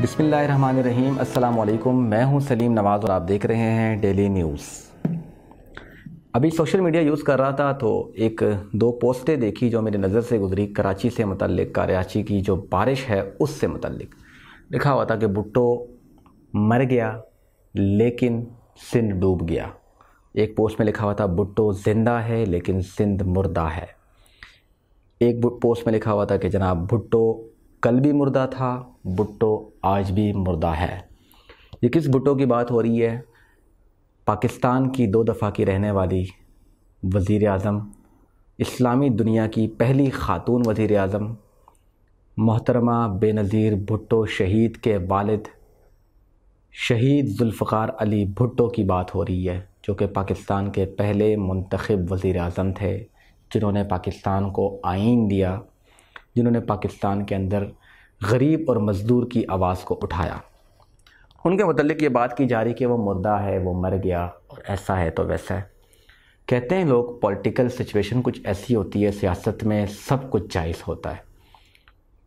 बिसमीम अल्लाम मैं हूं सलीम नवाज़ और आप देख रहे हैं डेली न्यूज़ अभी सोशल मीडिया यूज़ कर रहा था तो एक दो पोस्टें देखी जो मेरी नज़र से गुजरी कराची से मतलब कराची की जो बारिश है उससे मतलब लिखा हुआ था कि भुट्टो मर गया लेकिन सिंध डूब गया एक पोस्ट में लिखा हुआ था भुट्टो ज़िंदा है लेकिन सिंध मुर्दा है एक पोस्ट में लिखा हुआ था कि जनाब भुट्टो कल भी मुर्दा था भुट्टो आज भी मुर्दा है ये किस भुट्टो की बात हो रही है पाकिस्तान की दो दफ़ा की रहने वाली वज़ी अजम इस्लामी दुनिया की पहली ख़ातून वज़ी अजम मोहतरमा बेनज़ीर भुट्टो शहीद के वालिद शहीद जुल्फ़ार अली भुट्टो की बात हो रही है जो कि पाकिस्तान के पहले मंतखब वज़ी अजम थे जिन्होंने पाकिस्तान को आइन दिया जिन्होंने पाकिस्तान के अंदर गरीब और मज़दूर की आवाज़ को उठाया उनके मतलब ये बात की जा रही कि वो मुर्दा है वो मर गया और ऐसा है तो वैसा है कहते हैं लोग पॉलिटिकल सिचुएशन कुछ ऐसी होती है सियासत में सब कुछ जायज़ होता है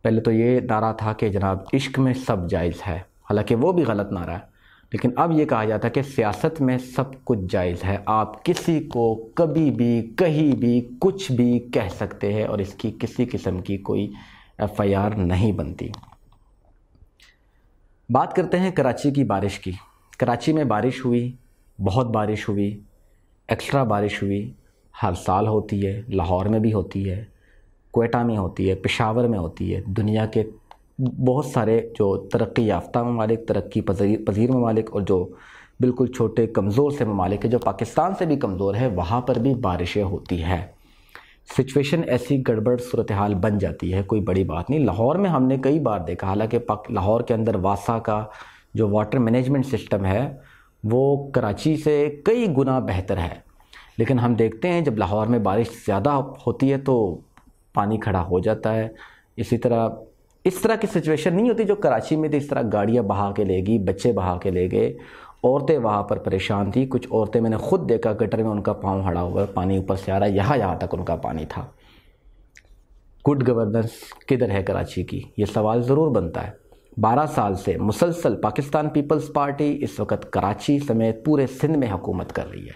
पहले तो ये नारा था कि जनाब इश्क में सब जायज़ है हालांकि वो भी गलत नारा है लेकिन अब ये कहा जाता है कि सियासत में सब कुछ जायज़ है आप किसी को कभी भी कहीं भी कुछ भी कह सकते हैं और इसकी किसी किस्म की कोई एफआईआर नहीं बनती बात करते हैं कराची की बारिश की कराची में बारिश हुई बहुत बारिश हुई एक्स्ट्रा बारिश हुई हर साल होती है लाहौर में भी होती है कोयटा में होती है पेशावर में होती है दुनिया के बहुत सारे जो तरक्की याफ्ता ममालिक तरक्की पजीर ममालिक और जो बिल्कुल छोटे कमज़ोर से ममालिक है जो पाकिस्तान से भी कमज़ोर है वहाँ पर भी बारिशें होती हैं सिचुएशन ऐसी गड़बड़ सूरत हाल बन जाती है कोई बड़ी बात नहीं लाहौर में हमने कई बार देखा हालांकि लाहौर के अंदर वासा का जो वाटर मैनेजमेंट सिस्टम है वो कराची से कई गुना बेहतर है लेकिन हम देखते हैं जब लाहौर में बारिश ज़्यादा होती है तो पानी खड़ा हो जाता है इसी तरह इस तरह की सिचुएशन नहीं होती जो कराची में थी इस तरह गाड़ियाँ बहा के ले गई बच्चे बहा के ले गए औरतें वहाँ पर परेशान थी कुछ औरतें मैंने खुद देखा गटर में उनका पाँव हड़ा हुआ पानी ऊपर से आ रहा यहाँ यहाँ तक उनका पानी था गुड गवर्नेंस किधर है कराची की ये सवाल ज़रूर बनता है बारह साल से मुसलसल पाकिस्तान पीपल्स पार्टी इस वक्त कराची समेत पूरे सिंध में हुकूमत कर रही है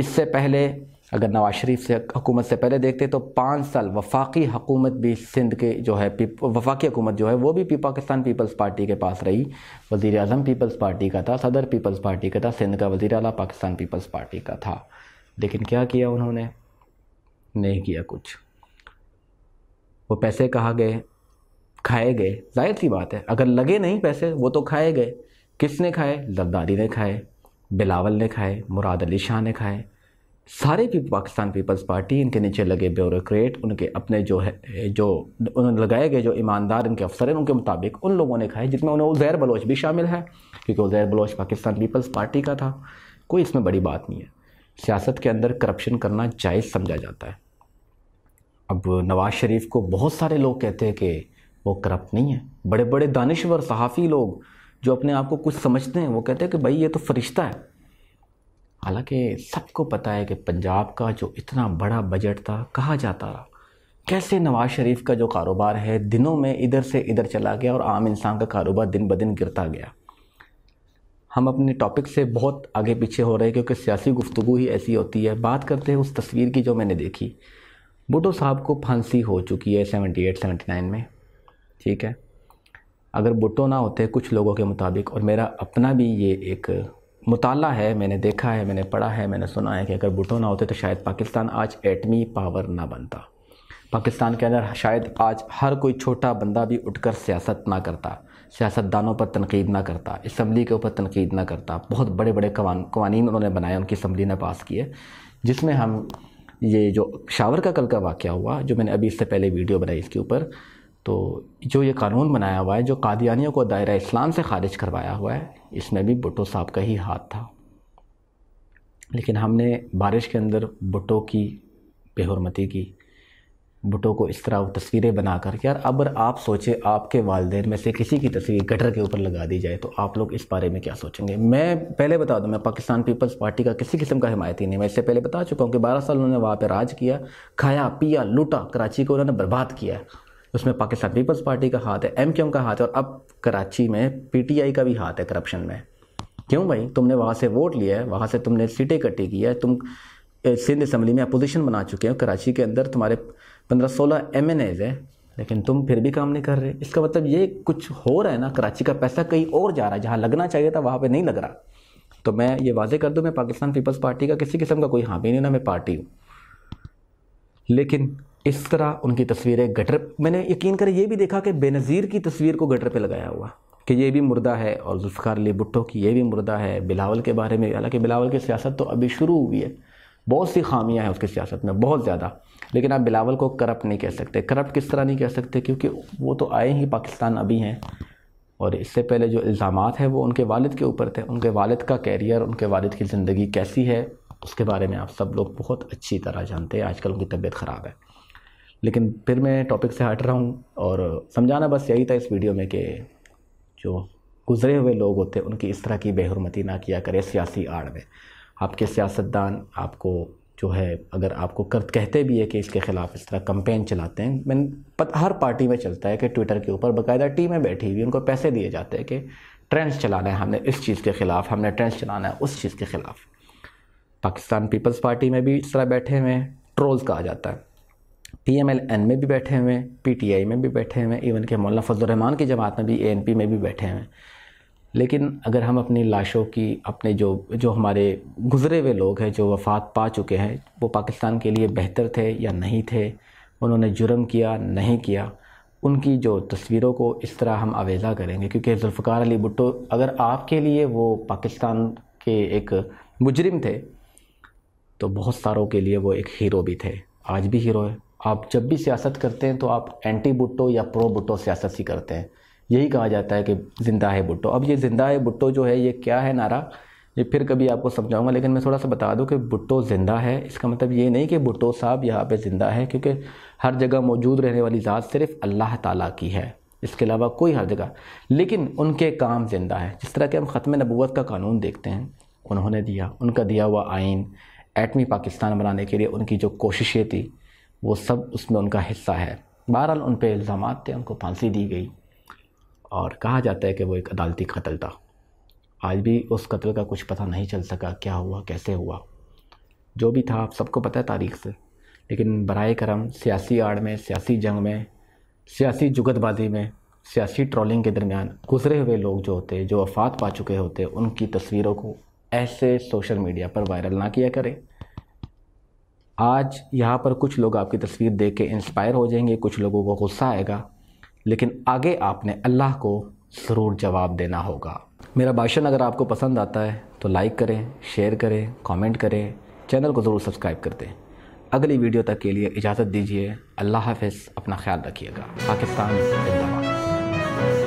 इससे पहले अगर नवाज शरीफ से हुकूमत से पहले देखते तो पाँच साल वफाकी हकूमत भी सिंध के जो है वफाकी हकूमत जो है वो भी पाकिस्तान पीपल्स पार्टी के पास रही वज़ी अजम पीपल्स पार्टी का था सदर पीपल्स पार्टी का था सिंध का वज़ी अला पाकिस्तान पीपल्स पार्टी का था लेकिन क्या किया उन्होंने नहीं किया कुछ वो पैसे कहा गए खाए गए जाहिर सी बात है अगर लगे नहीं पैसे वो तो खाए गए किसने खाए जरदारी ने खाए बिलावल ने खाए मुराद अली शाह ने खाए सारे भी पाकिस्तान पीपल्स पार्टी इनके नीचे लगे ब्यूरोक्रेट उनके अपने जो है जो उन्होंने लगाए गए जो ईमानदार इनके अफसर हैं उनके मुताबिक उन लोगों ने खाए जिसमें उन्हें उज़ैर बलोच भी शामिल है क्योंकि उज़ैर बलोच पाकिस्तान पीपल्स पार्टी का था कोई इसमें बड़ी बात नहीं है सियासत के अंदर करप्शन करना जायज़ समझा जाता है अब नवाज़ शरीफ को बहुत सारे लोग कहते हैं कि वो करप्ट नहीं है बड़े बड़े दानश्वर सहाफ़ी लोग जो अपने आप को कुछ समझते हैं वो कहते हैं कि भाई ये तो फरिश्ता है हालांकि सबको पता है कि पंजाब का जो इतना बड़ा बजट था कहा जाता रहा कैसे नवाज़ शरीफ का जो कारोबार है दिनों में इधर से इधर चला गया और आम इंसान का कारोबार दिन ब दिन गिरता गया हम अपने टॉपिक से बहुत आगे पीछे हो रहे हैं क्योंकि सियासी गुफ्तु ही ऐसी होती है बात करते हैं उस तस्वीर की जो मैंने देखी भुटो साहब को फांसी हो चुकी है सेवेंटी एट सेवेंटी नाइन में ठीक है अगर भुटो ना होते कुछ लोगों के मुताबिक और मेरा अपना भी ये एक मुताल है मैंने देखा है मैंने पढ़ा है मैंने सुना है कि अगर भुटो ना होते तो शायद पाकिस्तान आज एटमी पावर ना बनता पाकिस्तान के अंदर शायद आज हर कोई छोटा बंदा भी उठकर सियासत ना करता सियासतदानों पर तनकीद ना करता इसम्बली के ऊपर तनकीद ना करता बहुत बड़े बड़े कवानी उन्होंने बनाए उनकी इसम्बली ने पास किए जिसमें हम ये जो शावर का कल का वाक़ हुआ जो मैंने अभी इससे पहले वीडियो बनाई इसके ऊपर तो जो ये कानून बनाया हुआ है जो कादियानियों को दायरा इस्लाम से ख़ारिज करवाया हुआ है इसमें भी भुटो साहब का ही हाथ था लेकिन हमने बारिश के अंदर भुटो की बेहरमती की भुटो को इस तरह तस्वीरें बना कर यार अगर आप सोचे आपके वालदे में से किसी की तस्वीर गटर के ऊपर लगा दी जाए तो आप लोग इस बारे में क्या सोचेंगे मैं पहले बता दूं मैं पाकिस्तान पीपल्स पार्टी का किसी किस्म का हिमायती नहीं मैं इससे पहले बता चुका हूँ कि बारह साल उन्होंने वहाँ पर राज किया खाया पिया लूटा कराची को उन्होंने बर्बाद किया उसमें पाकिस्तान पीपल्स पार्टी का हाथ है एम एम का हाथ है और अब कराची में पी टी आई का भी हाथ है करप्शन में क्यों भाई तुमने वहाँ से वोट लिया है वहाँ से तुमने सीटें इकट्ठी की है तुम सिंध असम्बली में अपोजिशन बना चुके हो कराची के अंदर तुम्हारे पंद्रह सोलह एम एन एज है लेकिन तुम फिर भी काम नहीं कर रहे इसका मतलब ये कुछ हो रहा है ना कराची का पैसा कहीं और जा रहा है जहाँ लगना चाहिए था वहाँ पर नहीं लग रहा तो मैं ये वाजे कर दूँ मैं पाकिस्तान पीपल्स पार्टी का किसी किस्म का कोई हामी नहीं ना मैं पार्टी हूँ लेकिन इस तरह उनकी तस्वीरें गटर मैंने यकीन करें ये भी देखा कि बेनज़ीर की तस्वीर को गटर पे लगाया हुआ कि ये भी मुर्दा है और जुल्फ़ार अली भुट्टो की ये भी मुर्दा है बिलावल के बारे में हालांकि बिलावल की सियासत तो अभी शुरू हुई है बहुत सी खामियां हैं उसकी सियासत में बहुत ज़्यादा लेकिन आप बिलावल को करप्ट नहीं कह सकते करप्ट किस तरह नहीं कह सकते क्योंकि वो तो आए ही पाकिस्तान अभी हैं और इससे पहले जो इल्ज़ाम हैं वो उनके वालद के ऊपर थे उनके वालद का कैरियर उनके वालद की ज़िंदगी कैसी है उसके बारे में आप सब लोग बहुत अच्छी तरह जानते हैं आजकल उनकी तबीयत ख़राब है लेकिन फिर मैं टॉपिक से हट रहा हूँ और समझाना बस यही था इस वीडियो में कि जो गुजरे हुए लोग होते हैं उनकी इस तरह की बेहरमती ना किया करें सियासी आड़ में आपके सियासतदान आपको जो है अगर आपको कर कहते भी है कि इसके ख़िलाफ़ इस तरह कंपेन चलाते हैं मैं हर पार्टी में चलता है कि ट्विटर के ऊपर बाकायदा टीमें बैठी हुई उनको पैसे दिए जाते हैं कि ट्रेंड्स चलाना है हमने इस चीज़ के ख़िलाफ़ हमने ट्रेंड्स चलाना है उस चीज़ के ख़िलाफ़ पाकिस्तान पीपल्स पार्टी में भी इस तरह बैठे हुए ट्रोल्स कहा जाता है पी एम एल एन में भी बैठे हुए हैं पी टी आई में भी बैठे हुए हैं इवन के मौलाना फजलरहमान की जमात में भी ए एन पी में भी बैठे हुए हैं लेकिन अगर हम अपनी लाशों की अपने जो जो हमारे गुज़रे हुए लोग हैं जो वफ़ात पा चुके हैं वो पाकिस्तान के लिए बेहतर थे या नहीं थे उन्होंने जुर्म किया नहीं किया उनकी जो तस्वीरों को इस तरह हम आवेज़ा करेंगे क्योंकि जुल्फ़ार अली भुट्टो अगर आपके लिए वो पाकिस्तान के एक मुजरम थे तो बहुत सारों के लिए वो एक हीरो भी थे आज भी हीरो है आप जब भी सियासत करते हैं तो आप एंटी बुट्टो या प्रो बुट्टो सियासत ही करते हैं यही कहा जाता है कि ज़िंदा है बुट्टो अब ये ज़िंदा है भुट्टो जो है ये क्या है नारा ये फिर कभी आपको समझाऊंगा लेकिन मैं थोड़ा सा बता दूं कि भुट्टो ज़िंदा है इसका मतलब ये नहीं कि भुट्टो साहब यहाँ पे ज़िंदा है क्योंकि हर जगह मौजूद रहने वाली ज़ात सिर्फ अल्लाह ताला की है इसके अलावा कोई हर जगह लेकिन उनके काम ज़िंदा है जिस तरह के हम ख़त्म नबूत का कानून देखते हैं उन्होंने दिया उनका दिया हुआ आइन एटमी पाकिस्तान बनाने के लिए उनकी जो कोशिशें थी वो सब उसमें उनका हिस्सा है बहरहाल उन पर इल्ज़ाम थे उनको फांसी दी गई और कहा जाता है कि वो एक अदालती कत्ल था आज भी उस कत्ल का कुछ पता नहीं चल सका क्या हुआ कैसे हुआ जो भी था आप सबको पता है तारीख से लेकिन बर करम सियासी आड़ में सियासी जंग में सियासी जुगतबाजी में सियासी ट्रोलिंग के दरमियान गुजरे हुए लोग जो होते जो वफात पा चुके होते उनकी तस्वीरों को ऐसे सोशल मीडिया पर वायरल ना किया करें आज यहाँ पर कुछ लोग आपकी तस्वीर देख के इंस्पायर हो जाएंगे कुछ लोगों को गुस्सा आएगा लेकिन आगे आपने अल्लाह को ज़रूर जवाब देना होगा मेरा भाषण अगर आपको पसंद आता है तो लाइक करें शेयर करें कमेंट करें चैनल को ज़रूर सब्सक्राइब कर दें अगली वीडियो तक के लिए इजाज़त दीजिए अल्लाह हाफ अपना ख्याल रखिएगा पाकिस्तान जिंदाबाद